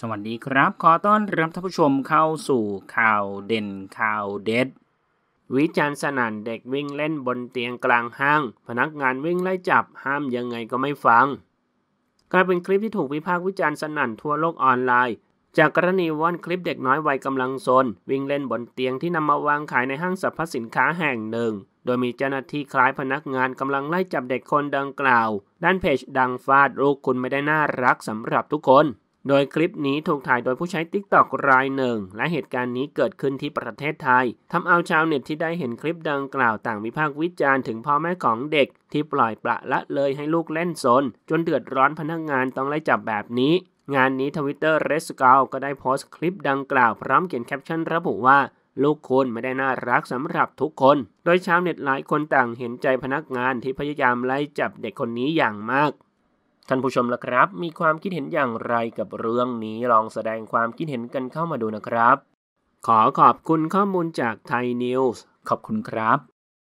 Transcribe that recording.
สวัสดีครับ ขอต้อนรับท่านผู้ชมเข้าสู่ข่าวเด่นข่าวเด็ด วิจารณ์สนั่นเด็กวิ่งเล่นบนเตียงกลางห้าง พนักงานวิ่งไล่จับห้ามยังไงก็ไม่ฟังกลายเป็นคลิปที่ถูกวิพากษ์วิจารณ์สนั่นทั่วโลกออนไลน์ จากกรณีว่อนคลิปเด็กน้อยวัยกำลังซนวิ่งเล่นบนเตียงที่นำมาวางขายในห้างสรรพสินค้าแห่งหนึ่ง โดยมีเจ้าหน้าที่คล้ายพนักงานกำลังไล่จับเด็กคนดังกล่าว ด้านเพจดังฟาดลูกคุณไม่ได้น่ารักสำหรับทุกคนโดยคลิปนี้ถูกถ่ายโดยผู้ใช้ TikTok รายหนึ่ง และเหตุการณ์นี้เกิดขึ้นที่ประเทศไทยทำเอาชาวเน็ตที่ได้เห็นคลิปดังกล่าวต่างวิพากษ์วิจารณ์ถึงพ่อแม่ของเด็กที่ปล่อยปละละเลยให้ลูกเล่นซน จนเดือดร้อนพนักงงานต้องไล่จับแบบนี้ งานนี้ทวิตเตอร์เรสกาก็ได้โพสต์คลิปดังกล่าว พร้อมเขียนแคปชั่น ระบุว่า ลูกคุณไม่ได้น่ารักสำหรับทุกคน โดยชาวเน็ตหลายคนต่างเห็นใจพนักงานที่พยายามไล่จับเด็กคนนี้อย่างมากท่านผู้ชมละครับ มีความคิดเห็นอย่างไรกับเรื่องนี้ ลองแสดงความคิดเห็นกันเข้ามาดูนะครับ ขอขอบคุณข้อมูลจากไทยนิวส์ขอบคุณครับ